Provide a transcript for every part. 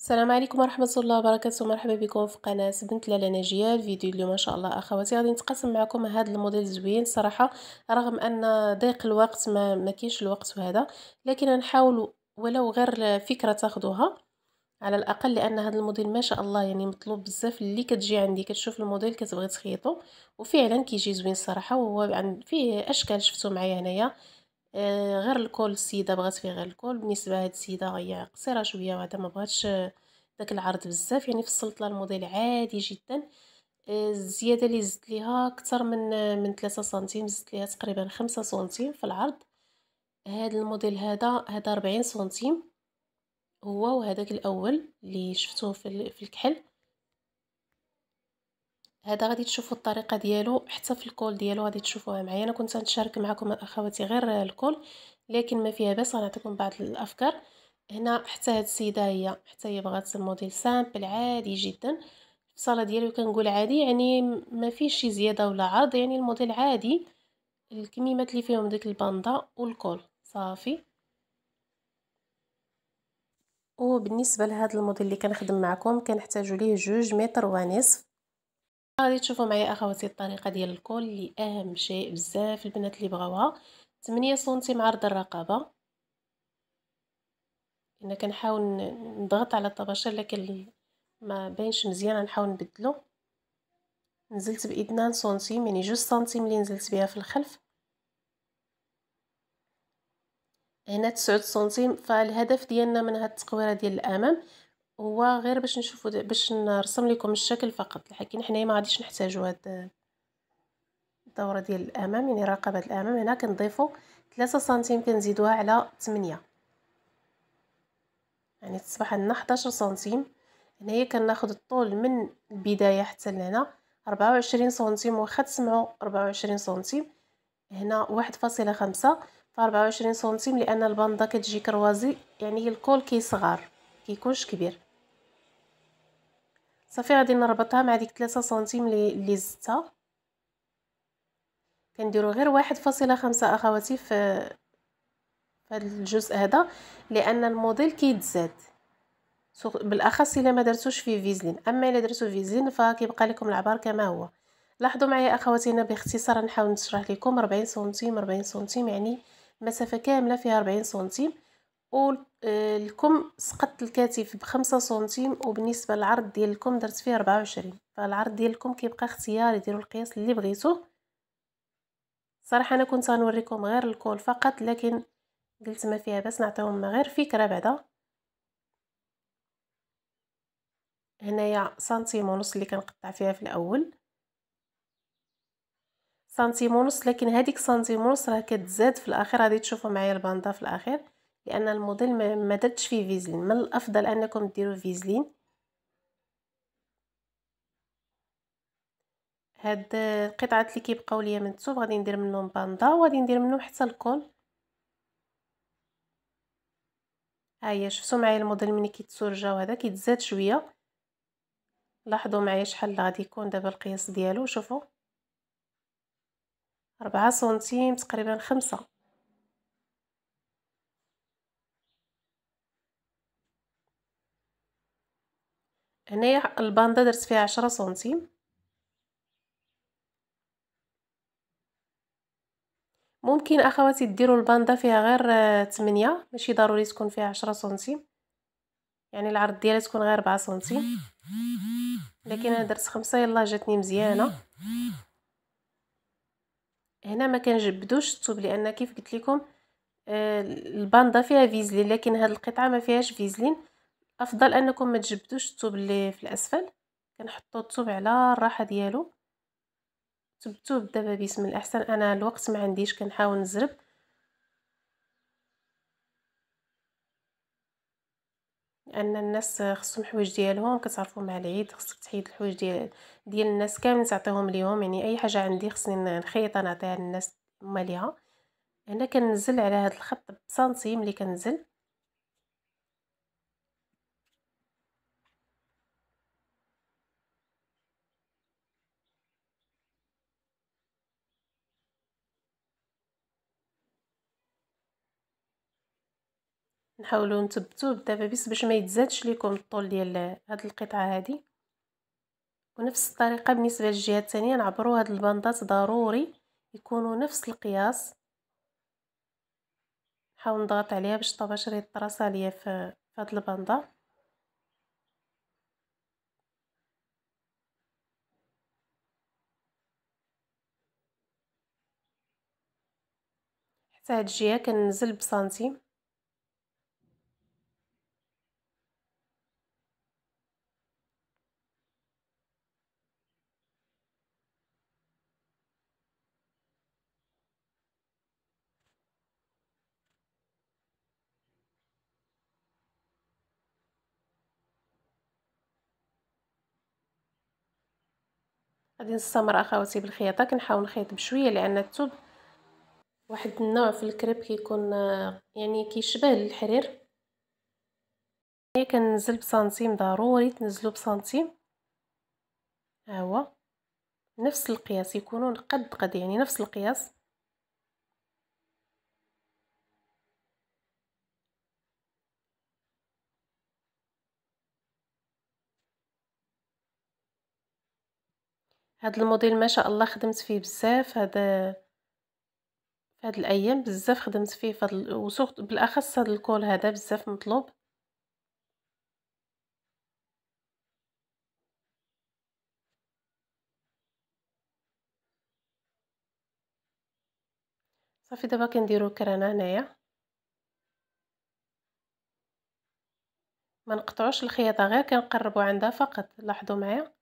السلام عليكم ورحمة الله وبركاته مرحبا بكم في قناة بنت لالا ناجية الفيديو اليوم ان شاء الله اخواتي غادي نتقاسم معكم هذا الموديل زوين صراحة رغم ان ضيق الوقت ما, ما كاينش الوقت وهذا لكن نحاول ولو غير فكرة تاخدوها على الاقل لان هذا الموديل ما شاء الله يعني مطلوب بزاف اللي كتجي عندي كتشوف الموديل كتبغي تخيطو وفعلا كيجي زوين صراحة وهو فيه اشكال شفتو معايا هنايا آه غير الكول السيده بغات فيه غير الكول بالنسبه هاد السيده هي قصيره شويه وهذا ما بغاتش آه، داك العرض بزاف يعني فصلت لها الموديل عادي جدا آه الزياده اللي زدت ليها اكثر من آه، من 3 سنتيم زدت ليها تقريبا 5 سنتيم في العرض هاد الموديل هذا هذا 40 سنتيم هو وهذاك الاول اللي شفتوه في الكحل هذا غادي تشوفوا الطريقه ديالو حتى في الكول ديالو غادي تشوفوها معايا انا كنت غنشارك معكم اخواتي غير الكول لكن ما فيها باس غنعطيكم بعض الافكار هنا حتى هاد السيده هي حتى هي بغات الموديل سامبل عادي جدا الصاله ديالو كنقول عادي يعني ما فيش شي زياده ولا عرض يعني الموديل عادي الكميمات اللي فيهم ديك الباندا والكول صافي وبالنسبه لهذا الموديل اللي كنخدم معكم كنحتاجوا ليه جوج متر ونصف غادي تشوفوا معايا اخواتي الطريقه ديال الكول اللي اهم شيء بزاف البنات اللي بغاوها 8 سنتيم عرض الرقبه انا كنحاول نضغط على الطباشير لكن ما باينش مزيان غنحاول نبدلو نزلت باثنان سنتيم يعني جوج سنتيم اللي نزلت بها في الخلف هنا تسعود سنتيم فالهدف ديالنا من هاد التقويره ديال الامام هو غير باش نشوفو باش نرسم لكم الشكل فقط لكن حنايا ما غاديش نحتاجو هاد الدوره ديال الامام يعني رقبه الامام هنا كنضيفو 3 سنتيم كنزيدوها على 8 يعني تصبح لنا 11 سنتيم هنايا كناخذ الطول من البدايه حتى لهنا 24 سنتيم واخا تسمعوا 24 سنتيم هنا 1.5 ف 24 سنتيم لان البنده كتجي كروازي يعني الكول كيصغر كيكونش كبير صافي غادي نربطها مع ديك 3 سنتيم لي زدتها كنديرو غير واحد فاصلة خمسة اخواتي في هذا الجزء هذا لان الموديل كيتزاد بالاخص الا ما درتوش فيه فيزلين اما الا درتو فيزلين فكيبقى لكم العبار كما هو لاحظوا معايا اخواتي هنا باختصار نحاول نشرح لكم 40 سنتيم 40 سنتيم يعني مسافه كامله فيها 40 سنتيم والكم آه، سقطت الكتف بخمسة سنتيم وبالنسبه للعرض ديال الكم درت فيه 24 فالعرض ديال الكم كيبقى اختياري ديروا القياس اللي بغيتو صراحه انا كنت غنوريكم غير الكول فقط لكن قلت ما فيها باس نعطيهم غير فكره بعدا هنايا سنتيم ونص اللي كنقطع فيها في الاول سنتيم ونص لكن هذيك سنتيم ونص راه كتزاد في الاخير غادي تشوفوا معايا الباندا في الاخير لان الموديل ما مددش فيه فيزلين من الافضل انكم ديروا فيزلين هاد القطعات اللي كيبقاو ليا من التوب غادي ندير منهم باندا وغادي ندير منهم حتى الكول ها هي شفتوا معايا الموديل ملي كيتسورجا وهذا كيتزاد شويه لاحظوا معايا شحال غادي يكون دابا القياس ديالو شوفوا 4 سنتيم تقريبا خمسة هنايا الباندا درت فيها عشرة سنتيم ممكن اخواتي ديروا الباندا فيها غير آه، تمنية ماشي ضروري تكون فيها عشرة سنتيم يعني العرض ديالها تكون غير ربعة سنتيم لكن انا درت خمسة يلا جاتني مزيانه هنا ما كنجبدوش الثوب لان كيف قلت لكم آه، الباندا فيها فيزلين لكن هاد القطعه ما فيهاش فيزلين افضل انكم ما تجبدوش الثوب اللي في الاسفل كنحطوا الثوب على الراحه ديالو تبتوه بالدبابيس من الاحسن انا الوقت ما عنديش كنحاول نزرب لان الناس خصهم حوايج ديالهم كتعرفوا مع العيد خصك تحيد الحوايج ديال ديال الناس كامل تعطيهم اليوم يعني اي حاجه عندي خصني نخيطها نعطيها للناس هما ليها هنا كنزل على هذا الخط بسنتيم اللي كنزل نحاولوا نثبتوه بالدبابيس باش ما يتزادش لكم الطول ديال هاد القطعه هادي ونفس الطريقه بالنسبه للجهه الثانيه نعبروا هاد البندات ضروري يكونوا نفس القياس نحاول نضغط عليها باش الطباشير يطرس عليا في هاد البنده حتى هاد الجهه كنزل بسنتيم غادي نستمر اخواتي بالخياطه كنحاول نخيط بشويه لان الثوب واحد النوع في الكريب كيكون آه، يعني كيشبه للحرير كننزل يعني كنزل بسنتيم ضروري تنزلو بسنتيم ها هو نفس القياس يكونوا قد قد يعني نفس القياس هاد الموديل ما شاء الله خدمت فيه بزاف هاد هاد الايام بزاف خدمت فيه فهاد وسوق بالاخص هاد الكول هذا بزاف مطلوب صافي دابا كنديرو كرانه هنايا ما نقطعوش الخياطه غير كنقربو عندها فقط لاحظوا معايا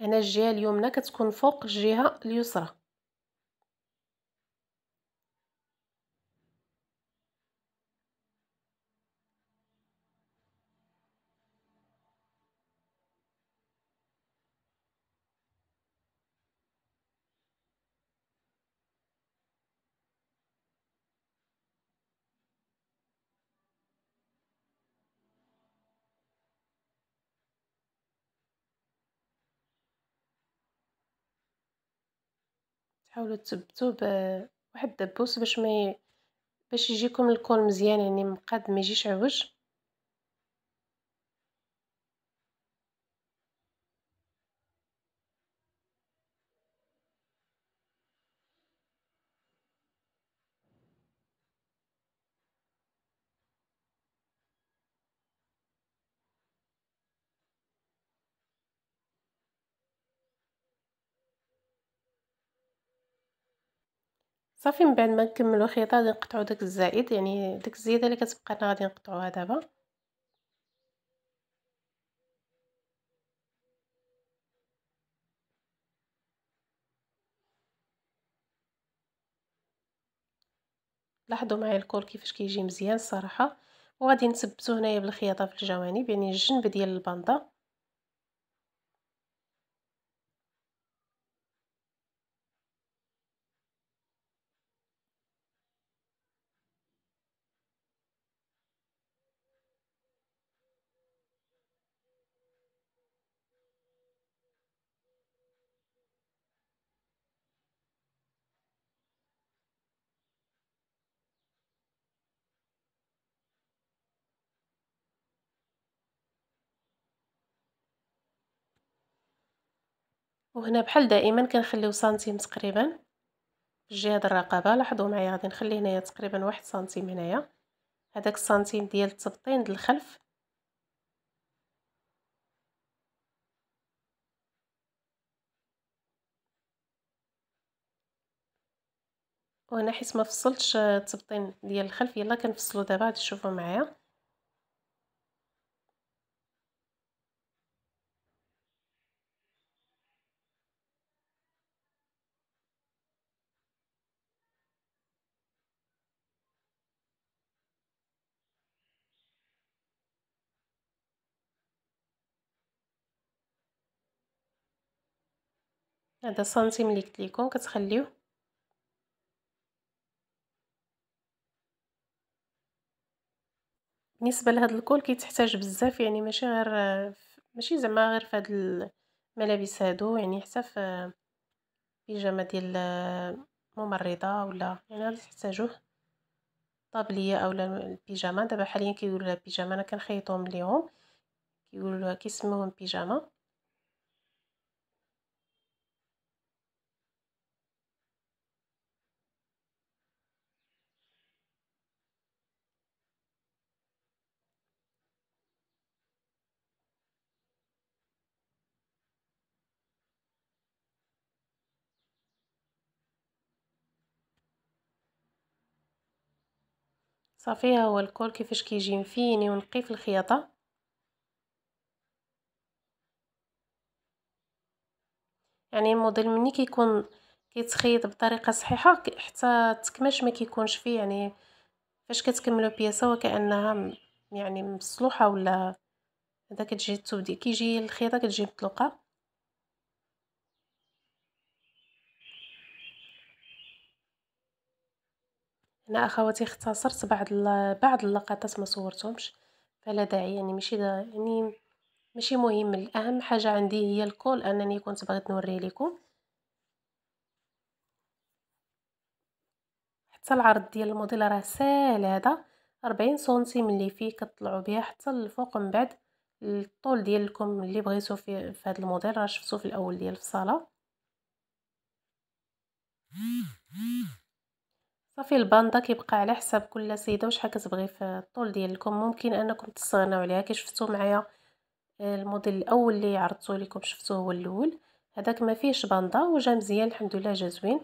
هنا الجهه اليمنى كتكون فوق الجهه اليسرى تحاولوا تثبتوا بواحد الدبوس باش ما باش يجيكم الكول مزيان يعني مقاد ما يجيش عوج صافي من بعد ما نكملو الخيط غادي نقطعو داك الزائد يعني داك الزياده اللي كتبقى لنا غادي نقطعوها دابا لاحظوا معايا الكور كيفاش كيجي مزيان الصراحه وغادي نثبتو هنايا بالخياطه في الجوانب يعني الجنب ديال البنطه وهنا بحال دائما كنخليو سنتيم تقريبا في جهه الرقبه لاحظوا معايا غادي نخلي هنايا تقريبا واحد سنتيم هنايا هذاك السنتيم ديال التبطين ديال الخلف وهنا حيت ما فصلتش آه، التبطين ديال الخلف يلا كنفصلو دابا غادي تشوفوا معايا هذا سنتيم اللي قلت لكم كتخليوه بالنسبه لهاد الكول كيتحتاج بزاف يعني ماشي غير ماشي زعما غير في الملابس هادو يعني حتى في بيجامه ديال ممرضه ولا يعني غادي تحتاجوه طابليه اولا البيجامه دابا حاليا كيقولوا لها بيجامه انا كنخيطهم ليهم كيقولوا كيسموهم بيجامه صافي ها هو الكول كيفاش كيجي مفيني ونقي في الخياطه يعني الموديل مني كيكون كيتخيط بطريقه صحيحه حتى التكماش ما كيكونش فيه يعني فاش كتكملوا بياسه وكانها يعني مصلوحه ولا هذا كتجي التبديل كيجي الخياطه كتجي مطلوقه انا اخواتي اختصرت بعض بعض اللقطات ما صورتهمش فلا داعي يعني ماشي دا يعني ماشي مهم الاهم حاجه عندي هي الكول انني كنت بغيت نوريه لكم حتى العرض ديال الموديل راه ساهل هذا 40 سنتيم اللي فيه كطلعوا بها حتى الفوق من بعد الطول ديالكم اللي بغيتو في, هذا الموديل راه شفتوه في الاول ديال الصاله صافي الباندا كيبقى على حساب كل سيده وشحال كتبغي في الطول ديالكم ممكن انكم تستغناو عليها كي شفتو معايا آه، الموديل الاول اللي عرضته لكم شفتوه هو الاول هذاك ما فيهش باندا وجا مزيان الحمد لله جا زوين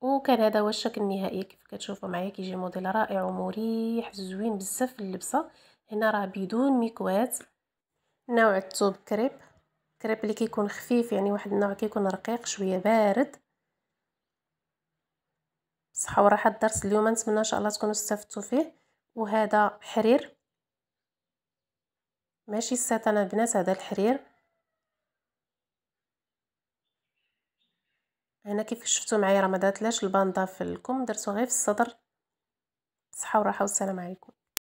وكان هذا هو الشكل النهائي كيف كتشوفوا معايا كيجي موديل رائع ومريح زوين بزاف اللبسه هنا راه بدون ميكوات نوع الثوب كريب كريب اللي كيكون خفيف يعني واحد النوع كيكون رقيق شويه بارد صحه وراحه الدرس اليوم نتمنى ان شاء الله تكونوا استفدتوا فيه وهذا حرير ماشي الساتان البنات هذا الحرير هنا كيف شفتوا معايا راه ما درتلاش الباندا في الكم درتو غير في الصدر صحه وراحه والسلام عليكم